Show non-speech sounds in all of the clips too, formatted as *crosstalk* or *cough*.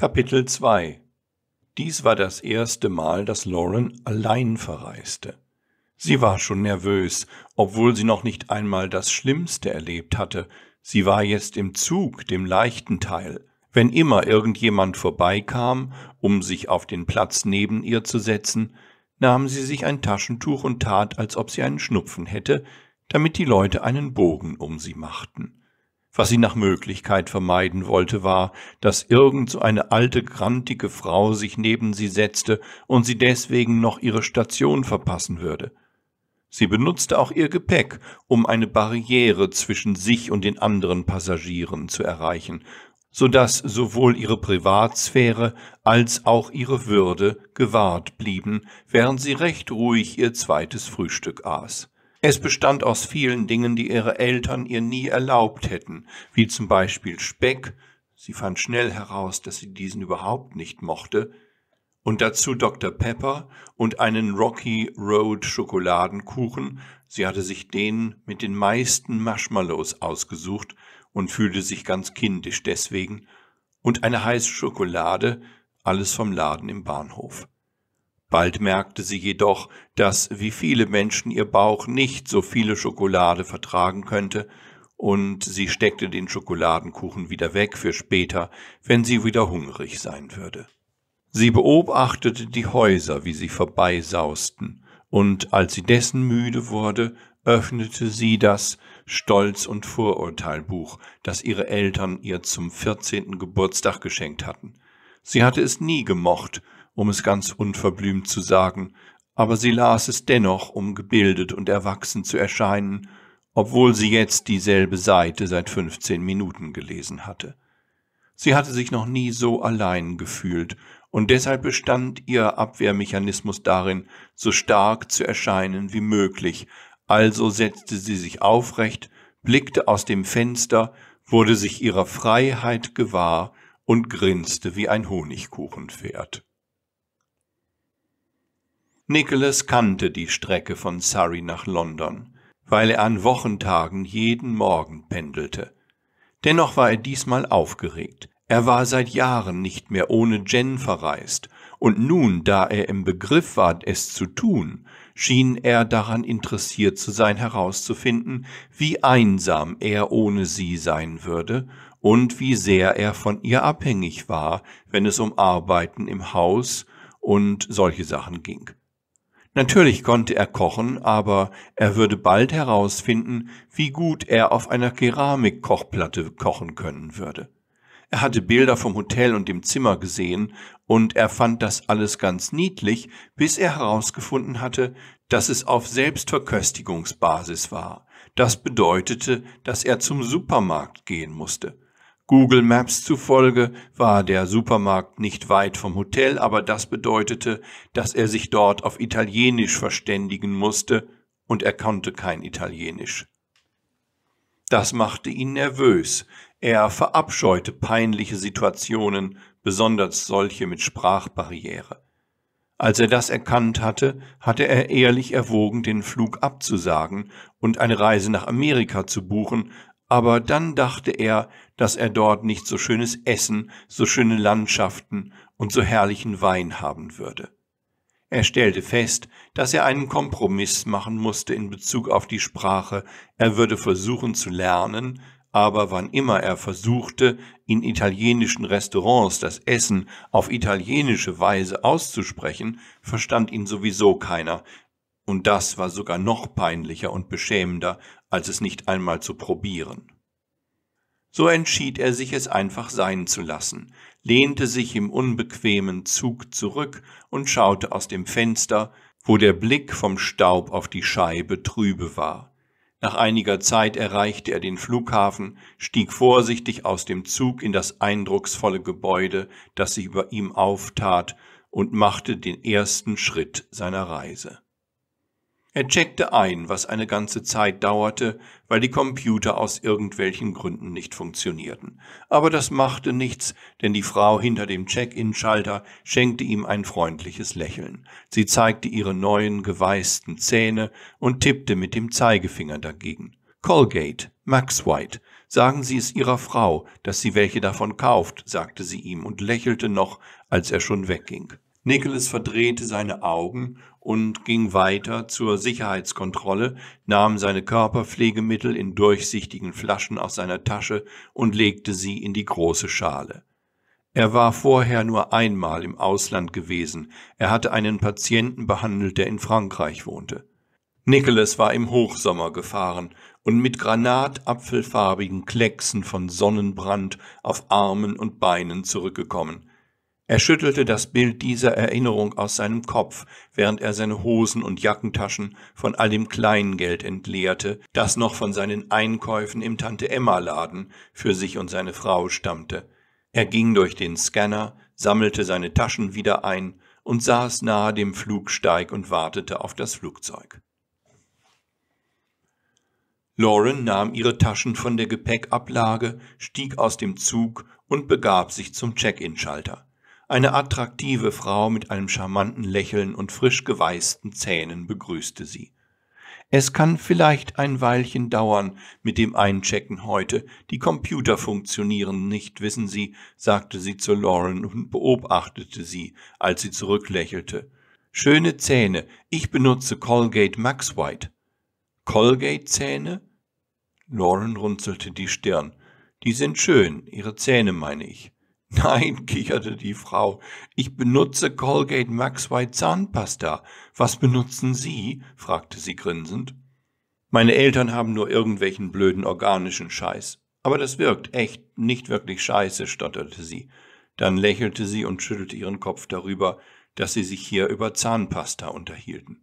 Kapitel 2 Dies war das erste Mal, dass Lauren allein verreiste. Sie war schon nervös, obwohl sie noch nicht einmal das Schlimmste erlebt hatte. Sie war jetzt im Zug, dem leichten Teil. Wenn immer irgendjemand vorbeikam, um sich auf den Platz neben ihr zu setzen, nahm sie sich ein Taschentuch und tat, als ob sie einen Schnupfen hätte, damit die Leute einen Bogen um sie machten. Was sie nach Möglichkeit vermeiden wollte, war, dass irgend so eine alte, grantige Frau sich neben sie setzte und sie deswegen noch ihre Station verpassen würde. Sie benutzte auch ihr Gepäck, um eine Barriere zwischen sich und den anderen Passagieren zu erreichen, so dass sowohl ihre Privatsphäre als auch ihre Würde gewahrt blieben, während sie recht ruhig ihr zweites Frühstück aß. Es bestand aus vielen Dingen, die ihre Eltern ihr nie erlaubt hätten, wie zum Beispiel Speck, sie fand schnell heraus, dass sie diesen überhaupt nicht mochte, und dazu Dr. Pepper und einen Rocky Road Schokoladenkuchen, sie hatte sich den mit den meisten Marshmallows ausgesucht und fühlte sich ganz kindisch deswegen, und eine heiße Schokolade, alles vom Laden im Bahnhof. Bald merkte sie jedoch, dass wie viele Menschen ihr Bauch nicht so viele Schokolade vertragen könnte, und sie steckte den Schokoladenkuchen wieder weg für später, wenn sie wieder hungrig sein würde. Sie beobachtete die Häuser, wie sie vorbeisausten, und als sie dessen müde wurde, öffnete sie das Stolz- und Vorurteilbuch, das ihre Eltern ihr zum vierzehnten Geburtstag geschenkt hatten. Sie hatte es nie gemocht, um es ganz unverblümt zu sagen, aber sie las es dennoch, um gebildet und erwachsen zu erscheinen, obwohl sie jetzt dieselbe Seite seit fünfzehn Minuten gelesen hatte. Sie hatte sich noch nie so allein gefühlt, und deshalb bestand ihr Abwehrmechanismus darin, so stark zu erscheinen wie möglich, also setzte sie sich aufrecht, blickte aus dem Fenster, wurde sich ihrer Freiheit gewahr und grinste wie ein Honigkuchenpferd. Nicholas kannte die Strecke von Surrey nach London, weil er an Wochentagen jeden Morgen pendelte. Dennoch war er diesmal aufgeregt. Er war seit Jahren nicht mehr ohne Jen verreist, und nun, da er im Begriff war, es zu tun, schien er daran interessiert zu sein, herauszufinden, wie einsam er ohne sie sein würde und wie sehr er von ihr abhängig war, wenn es um Arbeiten im Haus und solche Sachen ging. Natürlich konnte er kochen, aber er würde bald herausfinden, wie gut er auf einer Keramikkochplatte kochen können würde. Er hatte Bilder vom Hotel und dem Zimmer gesehen, und er fand das alles ganz niedlich, bis er herausgefunden hatte, dass es auf Selbstverköstigungsbasis war. Das bedeutete, dass er zum Supermarkt gehen musste. Google Maps zufolge war der Supermarkt nicht weit vom Hotel, aber das bedeutete, dass er sich dort auf Italienisch verständigen musste, und er konnte kein Italienisch. Das machte ihn nervös, er verabscheute peinliche Situationen, besonders solche mit Sprachbarriere. Als er das erkannt hatte, hatte er ehrlich erwogen, den Flug abzusagen und eine Reise nach Amerika zu buchen, aber dann dachte er, dass er dort nicht so schönes Essen, so schöne Landschaften und so herrlichen Wein haben würde. Er stellte fest, dass er einen Kompromiss machen musste in Bezug auf die Sprache, er würde versuchen zu lernen, aber wann immer er versuchte, in italienischen Restaurants das Essen auf italienische Weise auszusprechen, verstand ihn sowieso keiner, und das war sogar noch peinlicher und beschämender als es nicht einmal zu probieren. So entschied er sich, es einfach sein zu lassen, lehnte sich im unbequemen Zug zurück und schaute aus dem Fenster, wo der Blick vom Staub auf die Scheibe trübe war. Nach einiger Zeit erreichte er den Flughafen, stieg vorsichtig aus dem Zug in das eindrucksvolle Gebäude, das sich über ihm auftat, und machte den ersten Schritt seiner Reise. Er checkte ein, was eine ganze Zeit dauerte, weil die Computer aus irgendwelchen Gründen nicht funktionierten. Aber das machte nichts, denn die Frau hinter dem Check-in-Schalter schenkte ihm ein freundliches Lächeln. Sie zeigte ihre neuen, geweißten Zähne und tippte mit dem Zeigefinger dagegen. Colgate, Max White, sagen Sie es Ihrer Frau, dass sie welche davon kauft, sagte sie ihm und lächelte noch, als er schon wegging. Nicholas verdrehte seine Augen und ging weiter zur Sicherheitskontrolle, nahm seine Körperpflegemittel in durchsichtigen Flaschen aus seiner Tasche und legte sie in die große Schale. Er war vorher nur einmal im Ausland gewesen, er hatte einen Patienten behandelt, der in Frankreich wohnte. Nicholas war im Hochsommer gefahren und mit granatapfelfarbigen Klecksen von Sonnenbrand auf Armen und Beinen zurückgekommen, er schüttelte das Bild dieser Erinnerung aus seinem Kopf, während er seine Hosen und Jackentaschen von all dem Kleingeld entleerte, das noch von seinen Einkäufen im Tante Emma Laden für sich und seine Frau stammte. Er ging durch den Scanner, sammelte seine Taschen wieder ein und saß nahe dem Flugsteig und wartete auf das Flugzeug. Lauren nahm ihre Taschen von der Gepäckablage, stieg aus dem Zug und begab sich zum Check-in-Schalter. Eine attraktive Frau mit einem charmanten Lächeln und frisch geweißten Zähnen begrüßte sie. Es kann vielleicht ein Weilchen dauern mit dem Einchecken heute. Die Computer funktionieren nicht, wissen Sie, sagte sie zu Lauren und beobachtete sie, als sie zurücklächelte. Schöne Zähne. Ich benutze Colgate Max White. Colgate Zähne? Lauren runzelte die Stirn. Die sind schön, Ihre Zähne meine ich. *laughs* Nein, kicherte die Frau, ich benutze Colgate Max White Zahnpasta. Was benutzen Sie? fragte sie grinsend. Meine Eltern haben nur irgendwelchen blöden organischen Scheiß. Aber das wirkt echt nicht wirklich scheiße, stotterte sie. Dann lächelte sie und schüttelte ihren Kopf darüber, dass sie sich hier über Zahnpasta unterhielten.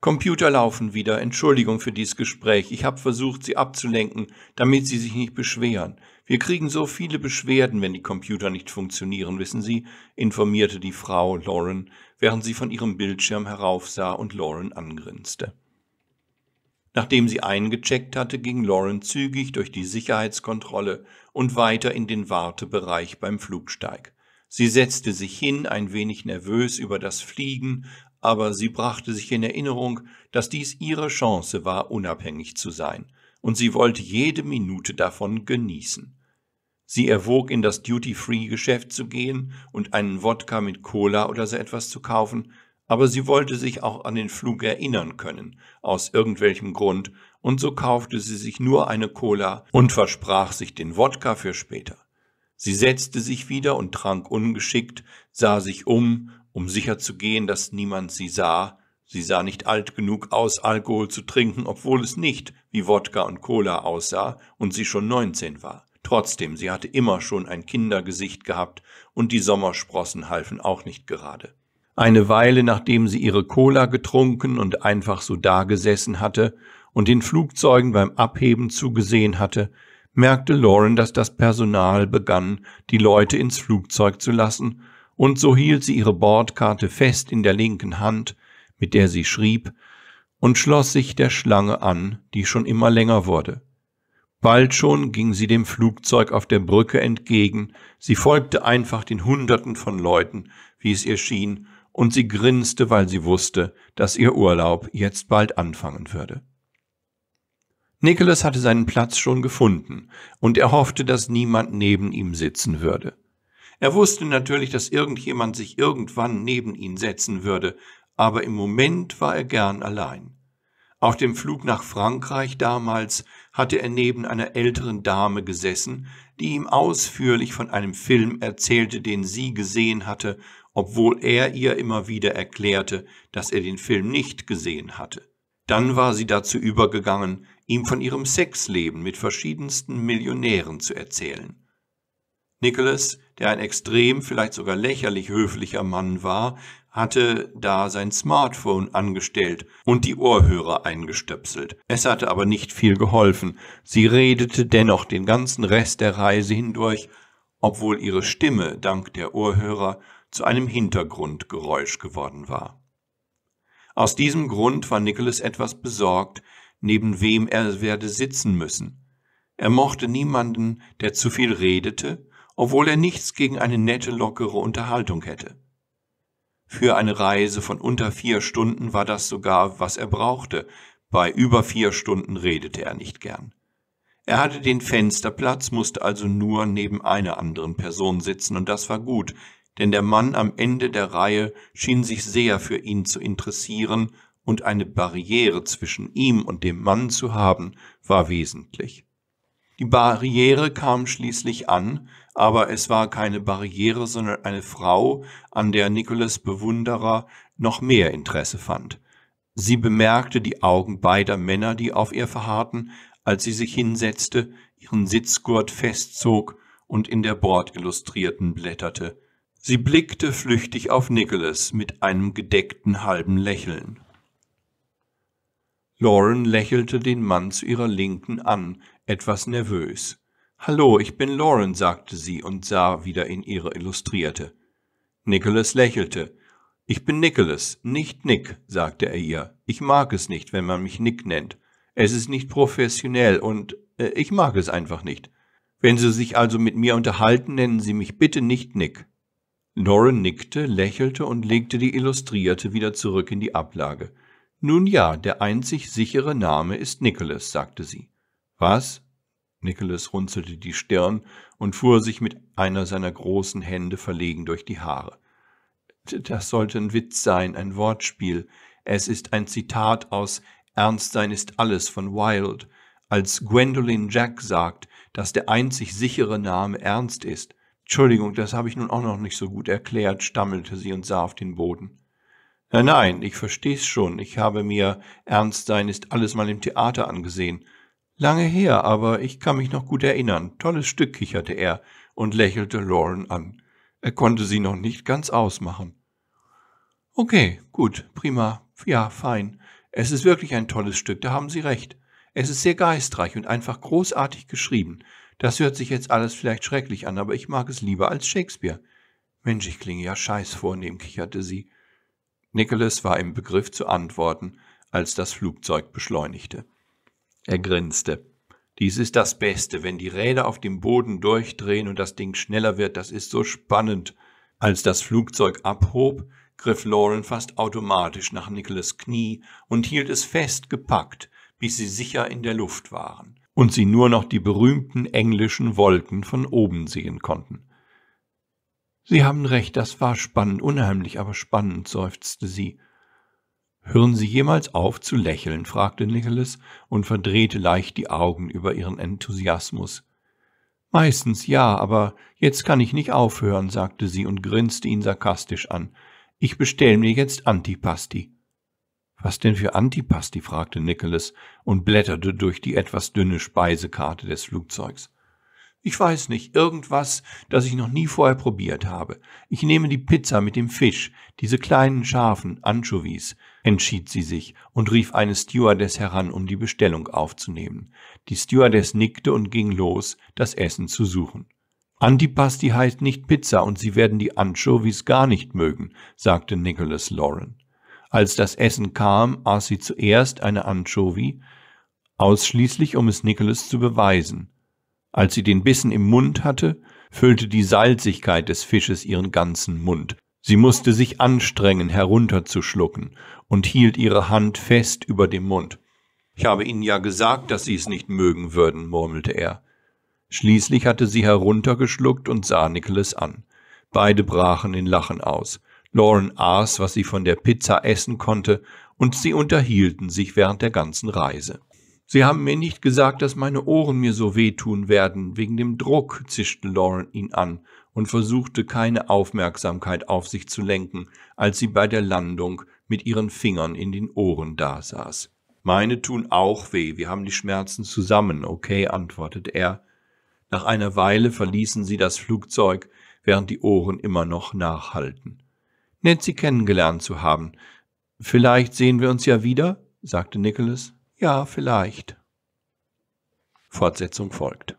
Computer laufen wieder. Entschuldigung für dieses Gespräch. Ich habe versucht, Sie abzulenken, damit Sie sich nicht beschweren. Wir kriegen so viele Beschwerden, wenn die Computer nicht funktionieren, wissen Sie, informierte die Frau Lauren, während sie von ihrem Bildschirm heraufsah und Lauren angrinste. Nachdem sie eingecheckt hatte, ging Lauren zügig durch die Sicherheitskontrolle und weiter in den Wartebereich beim Flugsteig. Sie setzte sich hin, ein wenig nervös über das Fliegen, aber sie brachte sich in Erinnerung, dass dies ihre Chance war, unabhängig zu sein und sie wollte jede Minute davon genießen. Sie erwog, in das Duty-Free-Geschäft zu gehen und einen Wodka mit Cola oder so etwas zu kaufen, aber sie wollte sich auch an den Flug erinnern können, aus irgendwelchem Grund, und so kaufte sie sich nur eine Cola und versprach sich den Wodka für später. Sie setzte sich wieder und trank ungeschickt, sah sich um, um sicher zu gehen, dass niemand sie sah, Sie sah nicht alt genug aus, Alkohol zu trinken, obwohl es nicht wie Wodka und Cola aussah und sie schon 19 war. Trotzdem, sie hatte immer schon ein Kindergesicht gehabt und die Sommersprossen halfen auch nicht gerade. Eine Weile nachdem sie ihre Cola getrunken und einfach so dagesessen hatte und den Flugzeugen beim Abheben zugesehen hatte, merkte Lauren, dass das Personal begann, die Leute ins Flugzeug zu lassen, und so hielt sie ihre Bordkarte fest in der linken Hand, mit der sie schrieb, und schloss sich der Schlange an, die schon immer länger wurde. Bald schon ging sie dem Flugzeug auf der Brücke entgegen, sie folgte einfach den Hunderten von Leuten, wie es ihr schien, und sie grinste, weil sie wusste, dass ihr Urlaub jetzt bald anfangen würde. Nicholas hatte seinen Platz schon gefunden, und er hoffte, dass niemand neben ihm sitzen würde. Er wusste natürlich, dass irgendjemand sich irgendwann neben ihn setzen würde, aber im Moment war er gern allein. Auf dem Flug nach Frankreich damals hatte er neben einer älteren Dame gesessen, die ihm ausführlich von einem Film erzählte, den sie gesehen hatte, obwohl er ihr immer wieder erklärte, dass er den Film nicht gesehen hatte. Dann war sie dazu übergegangen, ihm von ihrem Sexleben mit verschiedensten Millionären zu erzählen. Nicholas, der ein extrem, vielleicht sogar lächerlich höflicher Mann war, hatte da sein Smartphone angestellt und die Ohrhörer eingestöpselt. Es hatte aber nicht viel geholfen. Sie redete dennoch den ganzen Rest der Reise hindurch, obwohl ihre Stimme dank der Ohrhörer zu einem Hintergrundgeräusch geworden war. Aus diesem Grund war Nicholas etwas besorgt, neben wem er werde sitzen müssen. Er mochte niemanden, der zu viel redete obwohl er nichts gegen eine nette, lockere Unterhaltung hätte. Für eine Reise von unter vier Stunden war das sogar, was er brauchte, bei über vier Stunden redete er nicht gern. Er hatte den Fensterplatz, musste also nur neben einer anderen Person sitzen, und das war gut, denn der Mann am Ende der Reihe schien sich sehr für ihn zu interessieren, und eine Barriere zwischen ihm und dem Mann zu haben, war wesentlich. Die Barriere kam schließlich an, aber es war keine Barriere, sondern eine Frau, an der Nicholas Bewunderer noch mehr Interesse fand. Sie bemerkte die Augen beider Männer, die auf ihr verharrten, als sie sich hinsetzte, ihren Sitzgurt festzog und in der Bordillustrierten blätterte. Sie blickte flüchtig auf Nicholas mit einem gedeckten halben Lächeln. Lauren lächelte den Mann zu ihrer Linken an, etwas nervös. Hallo, ich bin Lauren, sagte sie und sah wieder in ihre Illustrierte. Nicholas lächelte. Ich bin Nicholas, nicht Nick, sagte er ihr. Ich mag es nicht, wenn man mich Nick nennt. Es ist nicht professionell und äh, ich mag es einfach nicht. Wenn Sie sich also mit mir unterhalten, nennen Sie mich bitte nicht Nick. Lauren nickte, lächelte und legte die Illustrierte wieder zurück in die Ablage. Nun ja, der einzig sichere Name ist Nicholas, sagte sie. Was? Nicholas runzelte die Stirn und fuhr sich mit einer seiner großen Hände verlegen durch die Haare. Das sollte ein Witz sein, ein Wortspiel. Es ist ein Zitat aus Ernstsein ist alles von Wilde, als Gwendolyn Jack sagt, dass der einzig sichere Name Ernst ist. Entschuldigung, das habe ich nun auch noch nicht so gut erklärt, stammelte sie und sah auf den Boden. Nein, nein, ich versteh's schon. Ich habe mir Ernst sein ist alles mal im Theater angesehen. Lange her, aber ich kann mich noch gut erinnern. Tolles Stück, kicherte er und lächelte Lauren an. Er konnte sie noch nicht ganz ausmachen. Okay, gut, prima, ja, fein. Es ist wirklich ein tolles Stück, da haben Sie recht. Es ist sehr geistreich und einfach großartig geschrieben. Das hört sich jetzt alles vielleicht schrecklich an, aber ich mag es lieber als Shakespeare. Mensch, ich klinge ja scheiß vornehm, kicherte sie. Nicholas war im Begriff zu antworten, als das Flugzeug beschleunigte. Er grinste. Dies ist das Beste, wenn die Räder auf dem Boden durchdrehen und das Ding schneller wird, das ist so spannend. Als das Flugzeug abhob, griff Lauren fast automatisch nach Nicholas Knie und hielt es fest gepackt, bis sie sicher in der Luft waren und sie nur noch die berühmten englischen Wolken von oben sehen konnten. Sie haben recht, das war spannend, unheimlich, aber spannend, seufzte sie. Hören Sie jemals auf zu lächeln? fragte Nicholas und verdrehte leicht die Augen über ihren Enthusiasmus. Meistens ja, aber jetzt kann ich nicht aufhören, sagte sie und grinste ihn sarkastisch an. Ich bestell mir jetzt Antipasti. Was denn für Antipasti? fragte Nicholas und blätterte durch die etwas dünne Speisekarte des Flugzeugs. Ich weiß nicht, irgendwas, das ich noch nie vorher probiert habe. Ich nehme die Pizza mit dem Fisch, diese kleinen scharfen Anchovies entschied sie sich und rief eine Stewardess heran, um die Bestellung aufzunehmen. Die Stewardess nickte und ging los, das Essen zu suchen. Antipasti heißt nicht Pizza und Sie werden die Anchovies gar nicht mögen, sagte Nicholas Lauren. Als das Essen kam, aß sie zuerst eine Anchovy, ausschließlich um es Nicholas zu beweisen. Als sie den Bissen im Mund hatte, füllte die Salzigkeit des Fisches ihren ganzen Mund, Sie musste sich anstrengen, herunterzuschlucken, und hielt ihre Hand fest über dem Mund. Ich habe Ihnen ja gesagt, dass Sie es nicht mögen würden, murmelte er. Schließlich hatte sie heruntergeschluckt und sah Nicholas an. Beide brachen in Lachen aus. Lauren aß, was sie von der Pizza essen konnte, und sie unterhielten sich während der ganzen Reise. Sie haben mir nicht gesagt, dass meine Ohren mir so wehtun werden, wegen dem Druck, zischte Lauren ihn an und versuchte keine Aufmerksamkeit auf sich zu lenken, als sie bei der Landung mit ihren Fingern in den Ohren dasaß. Meine tun auch weh, wir haben die Schmerzen zusammen, okay, antwortete er. Nach einer Weile verließen sie das Flugzeug, während die Ohren immer noch nachhalten. Nett, sie kennengelernt zu haben. Vielleicht sehen wir uns ja wieder, sagte Nicholas. Ja, vielleicht. Fortsetzung folgt.